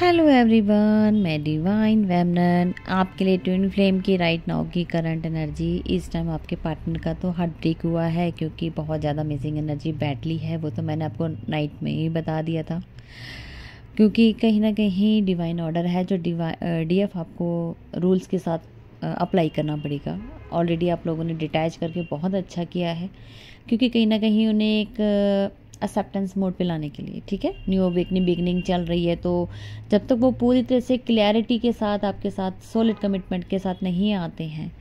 hello everyone मैं डिवाइन वेमनन आपके लिए ट्विन फ्लेम की राइट नाउ की करंट एनर्जी इस टाइम आपके पार्टनर का तो हार्ट ब्रेक हुआ है क्योंकि बहुत ज़्यादा मिसिंग एनर्जी बैटली है वो तो मैंने आपको नाइट में ही बता दिया था क्योंकि कहीं ना कहीं डिवाइन ऑर्डर है जो डिवा एफ आपको रूल्स के साथ अप्लाई करना पड़ेगा ऑलरेडी आप लोगों ने डिटैच करके बहुत अच्छा किया है क्योंकि कहीं ना कहीं उन्हें एक एक्सेप्टेंस मोड पे लाने के लिए ठीक है न्यू अवेकनिंग बिगनिंग चल रही है तो जब तक वो पूरी तरह से क्लैरिटी के साथ आपके साथ सॉलिड कमिटमेंट के साथ नहीं आते हैं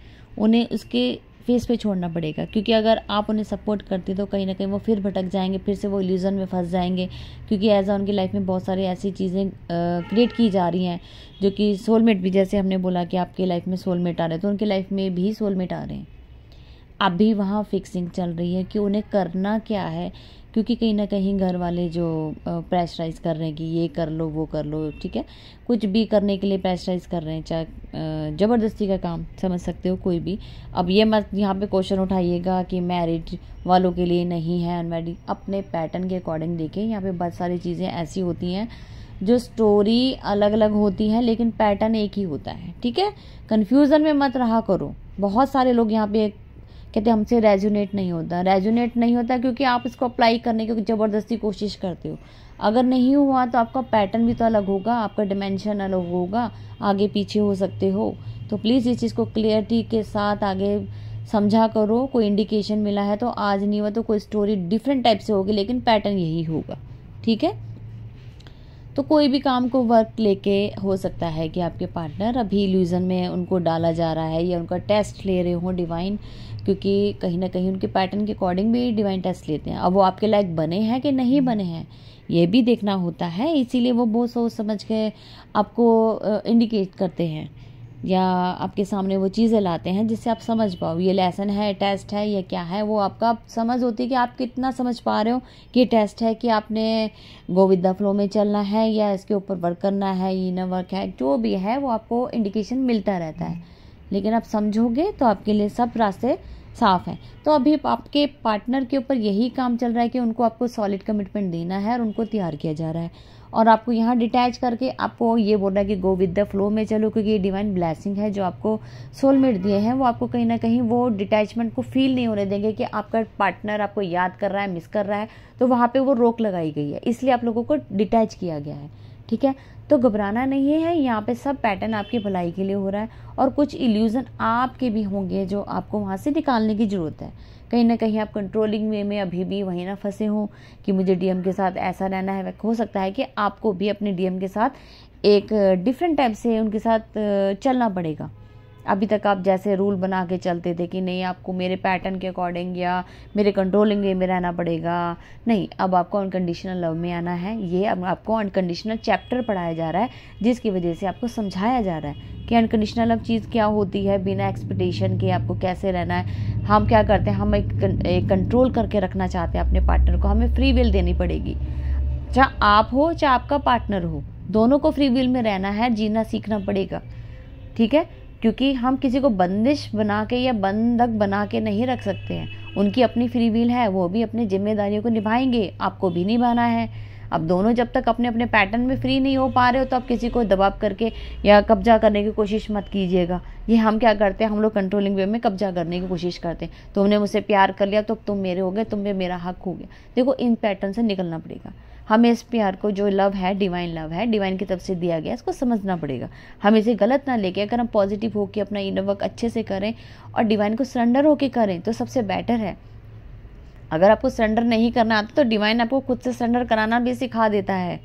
उन्हें उसके फेस पे छोड़ना पड़ेगा क्योंकि अगर आप उन्हें सपोर्ट करते तो कहीं ना कहीं वो फिर भटक जाएंगे फिर से वो इल्यूज़न में फंस जाएंगे क्योंकि एज उनकी लाइफ में बहुत सारी ऐसी चीज़ें क्रिएट की जा रही हैं जो कि सोलमेट भी जैसे हमने बोला कि आपके लाइफ में सोलमेट आ रहे हैं तो उनके लाइफ में भी सोलमेट आ रहे हैं अभी वहाँ फिक्सिंग चल रही है कि उन्हें करना क्या है क्योंकि कहीं ना कहीं घर वाले जो प्रेशराइज़ कर रहे हैं कि ये कर लो वो कर लो ठीक है कुछ भी करने के लिए प्रेशराइज़ कर रहे हैं चाहे ज़बरदस्ती का काम समझ सकते हो कोई भी अब ये मत यहाँ पे क्वेश्चन उठाइएगा कि मैरिड वालों के लिए नहीं है अनमेरिड अपने पैटर्न के अकॉर्डिंग देखें यहाँ पे बहुत सारी चीज़ें ऐसी होती हैं जो स्टोरी अलग अलग होती है लेकिन पैटर्न एक ही होता है ठीक है कन्फ्यूज़न में मत रहा करो बहुत सारे लोग यहाँ पे कहते हमसे रेजोनेट नहीं होता रेजोनेट नहीं होता क्योंकि आप इसको अप्लाई करने की ज़बरदस्ती कोशिश करते हो अगर नहीं हुआ तो आपका पैटर्न भी तो अलग होगा आपका डिमेंशन अलग होगा आगे पीछे हो सकते हो तो प्लीज़ इस चीज़ को क्लियरिटी के साथ आगे समझा करो कोई इंडिकेशन मिला है तो आज नहीं हुआ तो कोई स्टोरी डिफरेंट टाइप से होगी लेकिन पैटर्न यही होगा ठीक है तो कोई भी काम को वर्क लेके हो सकता है कि आपके पार्टनर अभी इल्यूज़न में उनको डाला जा रहा है या उनका टेस्ट ले रहे हों डिवाइन क्योंकि कहीं ना कहीं उनके पैटर्न के अकॉर्डिंग भी डिवाइन टेस्ट लेते हैं अब वो आपके लायक बने हैं कि नहीं बने हैं ये भी देखना होता है इसीलिए वो बहुत सोच समझ के आपको इंडिकेट करते हैं या आपके सामने वो चीज़ें लाते हैं जिससे आप समझ पाओ ये लेसन है टेस्ट है या क्या है वो आपका समझ होती है कि आप कितना समझ पा रहे हो कि टेस्ट है कि आपने गोविंद फ्लो में चलना है या इसके ऊपर वर्क करना है ये न वर्क है जो भी है वो आपको इंडिकेशन मिलता रहता है लेकिन आप समझोगे तो आपके लिए सब रास्ते साफ हैं तो अभी आपके पार्टनर के ऊपर यही काम चल रहा है कि उनको आपको सॉलिड कमिटमेंट देना है और उनको तैयार किया जा रहा है और आपको यहाँ डिटैच करके आपको ये बोलना है कि गो विद द फ्लो में चलो क्योंकि ये डिवाइन ब्लैसिंग है जो आपको सोलमेट दिए हैं वो आपको कहीं ना कहीं वो डिटैचमेंट को फील नहीं होने देंगे कि आपका पार्टनर आपको याद कर रहा है मिस कर रहा है तो वहाँ पर वो रोक लगाई गई है इसलिए आप लोगों को डिटैच किया गया है ठीक है तो घबराना नहीं है यहाँ पे सब पैटर्न आपकी भलाई के लिए हो रहा है और कुछ इल्यूज़न आपके भी होंगे जो आपको वहाँ से निकालने की ज़रूरत है कहीं ना कहीं आप कंट्रोलिंग वे में अभी भी वहीं ना फंसे हों कि मुझे डीएम के साथ ऐसा रहना है हो सकता है कि आपको भी अपने डीएम के साथ एक डिफरेंट टाइप से उनके साथ चलना पड़ेगा अभी तक आप जैसे रूल बना के चलते थे कि नहीं आपको मेरे पैटर्न के अकॉर्डिंग या मेरे कंट्रोलिंग वे में रहना पड़ेगा नहीं अब आपको अनकंडीशनल लव में आना है ये अब आपको अनकंडीशनल चैप्टर पढ़ाया जा रहा है जिसकी वजह से आपको समझाया जा रहा है कि अनकंडीशनल लव चीज़ क्या होती है बिना एक्सपेक्टेशन के आपको कैसे रहना है हम क्या करते हैं हम एक कंट्रोल करके रखना चाहते हैं अपने पार्टनर को हमें फ्री विल देनी पड़ेगी चाहे आप हो चाहे आपका पार्टनर हो दोनों को फ्री विल में रहना है जीना सीखना पड़ेगा ठीक है क्योंकि हम किसी को बंदिश बना के या बंधक बना के नहीं रख सकते हैं उनकी अपनी फ्री व्हील है वो भी अपनी जिम्मेदारियों को निभाएंगे आपको भी निभाना है अब दोनों जब तक अपने अपने पैटर्न में फ्री नहीं हो पा रहे हो तो आप किसी को दबाव करके या कब्जा करने की कोशिश मत कीजिएगा ये हम क्या करते हैं हम लोग कंट्रोलिंग वे में कब्जा करने की कोशिश करते हैं तुमने मुझसे प्यार कर लिया तो तुम मेरे हो गए तुम भी मेरा हक हो गया देखो इन पैटर्न से निकलना पड़ेगा हमें इस प्यार को जो लव है डिवाइन लव है डिवाइन की तरफ से दिया गया इसको समझना पड़ेगा हम इसे गलत ना लेके अगर हम पॉजिटिव होकर अपना इनर वर्क अच्छे से करें और डिवाइन को सरेंडर होके करें तो सबसे बेटर है अगर आपको सरेंडर नहीं करना आता तो डिवाइन आपको खुद से सरेंडर कराना भी सिखा देता है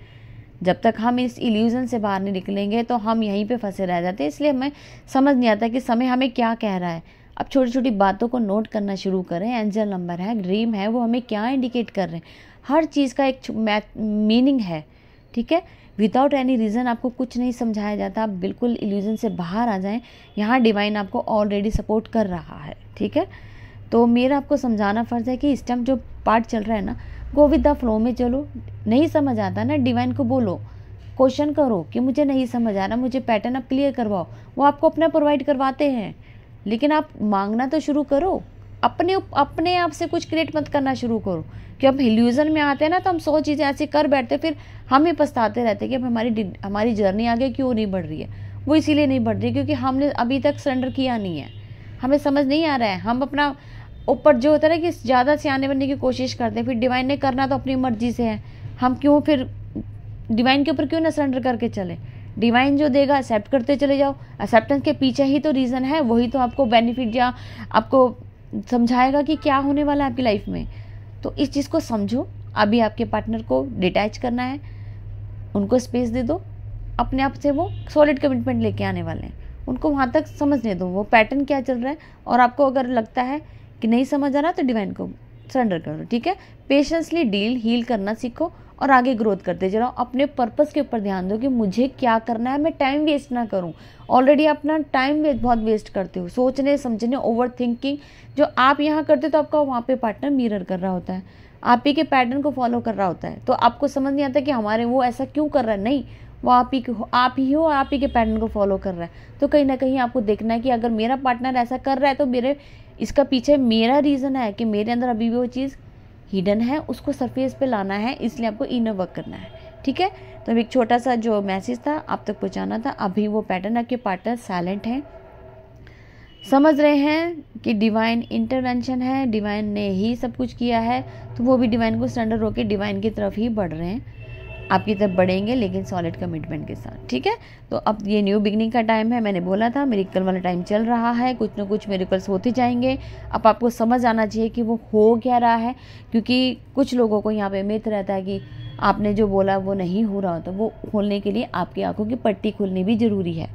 जब तक हम इस इल्यूज़न से बाहर नहीं निकलेंगे तो हम यहीं पे फंसे रह जाते हैं इसलिए हमें समझ नहीं आता कि समय हमें क्या कह रहा है अब छोटी छोटी बातों को नोट करना शुरू करें एंजल नंबर है ड्रीम है वो हमें क्या इंडिकेट कर रहे हैं हर चीज़ का एक मीनिंग है ठीक है विदाउट एनी रीज़न आपको कुछ नहीं समझाया जाता आप बिल्कुल इल्यूज़न से बाहर आ जाएं यहाँ डिवाइन आपको ऑलरेडी सपोर्ट कर रहा है ठीक है तो मेरा आपको समझाना फ़र्ज़ है कि इस टाइम जो पार्ट चल रहा है ना गो विद द फ्लो में चलो नहीं समझ आता ना डिवाइन को बोलो क्वेश्चन करो कि मुझे नहीं समझ आ रहा मुझे पैटर्न आप क्लियर करवाओ वो आपको अपना प्रोवाइड करवाते हैं लेकिन आप मांगना तो शुरू करो अपने अपने आप से कुछ क्रिएट मत करना शुरू करो कि हम हिल्यूज़न में आते हैं ना तो हम सौ चीज़ें ऐसी कर बैठते फिर हम ही पछताते रहते कि अब हमारी हमारी जर्नी आगे क्यों नहीं बढ़ रही है वो इसीलिए नहीं बढ़ रही क्योंकि हमने अभी तक सरेंडर किया नहीं है हमें समझ नहीं आ रहा है हम अपना ऊपर जो होता है ना कि ज़्यादा से आने बनने की कोशिश करते हैं फिर डिवाइन ने करना तो अपनी मर्जी से है हम क्यों फिर डिवाइन के ऊपर क्यों ना सरेंडर करके चले डिवाइन जो देगा एक्सेप्ट करते चले जाओ एक्सेप्टेंस के पीछे ही तो रीज़न है वही तो आपको बेनिफिट या आपको समझाएगा कि क्या होने वाला है आपकी लाइफ में तो इस चीज़ को समझो अभी आपके पार्टनर को डिटैच करना है उनको स्पेस दे दो अपने आप से वो सॉलिड कमिटमेंट लेके आने वाले हैं उनको वहाँ तक समझने दो वो पैटर्न क्या चल रहा है और आपको अगर लगता है कि नहीं समझ आ रहा तो डिवाइन को सरेंडर कर दो ठीक है पेशेंसली डील हील करना सीखो और आगे ग्रोथ करते चलो अपने पर्पस के ऊपर ध्यान दो कि मुझे क्या करना है मैं टाइम वेस्ट ना करूँ ऑलरेडी अपना टाइम वेस्ट बहुत वेस्ट करते हो सोचने समझने ओवर थिंकिंग जो आप यहाँ करते हो तो आपका वहाँ पे पार्टनर मिरर कर रहा होता है आप ही के पैटर्न को फॉलो कर रहा होता है तो आपको समझ नहीं आता कि हमारे वो ऐसा क्यों कर रहा है नहीं वो आप ही आप ही हो और आप ही के पैटर्न को फॉलो कर रहा है तो कहीं ना कहीं आपको देखना है कि अगर मेरा पार्टनर ऐसा कर रहा है तो मेरे इसका पीछे मेरा रीज़न है कि मेरे अंदर अभी भी वो चीज़ हिडन है उसको सरफेस पे लाना है इसलिए आपको इनर वर्क करना है ठीक है तो एक छोटा सा जो मैसेज था आप तक पहुंचाना था अभी वो पैटर्न आपके पार्टनर साइलेंट हैं समझ रहे हैं कि डिवाइन इंटरवेंशन है डिवाइन ने ही सब कुछ किया है तो वो भी डिवाइन को सरेंडर होकर डिवाइन की तरफ ही बढ़ रहे हैं आपकी तरफ बढ़ेंगे लेकिन सॉलिड कमिटमेंट के साथ ठीक है तो अब ये न्यू बिगनिंग का टाइम है मैंने बोला था मेरिकल वाला टाइम चल रहा है कुछ ना कुछ मेरिकल्स होते जाएंगे अब आपको समझ आना चाहिए कि वो हो क्या रहा है क्योंकि कुछ लोगों को यहाँ पे उम्मीद रहता है कि आपने जो बोला वो नहीं हो रहा होता तो वो खोलने के लिए आपकी आंखों की पट्टी खोलनी भी ज़रूरी है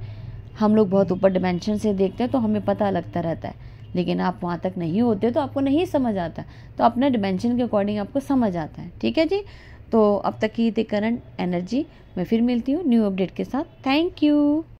हम लोग बहुत ऊपर डिमेंशन से देखते हैं तो हमें पता लगता रहता है लेकिन आप वहाँ तक नहीं होते तो आपको नहीं समझ आता तो अपने डिमेंशन के अकॉर्डिंग आपको समझ आता है ठीक है जी तो अब तक की थी करंट एनर्जी मैं फिर मिलती हूँ न्यू अपडेट के साथ थैंक यू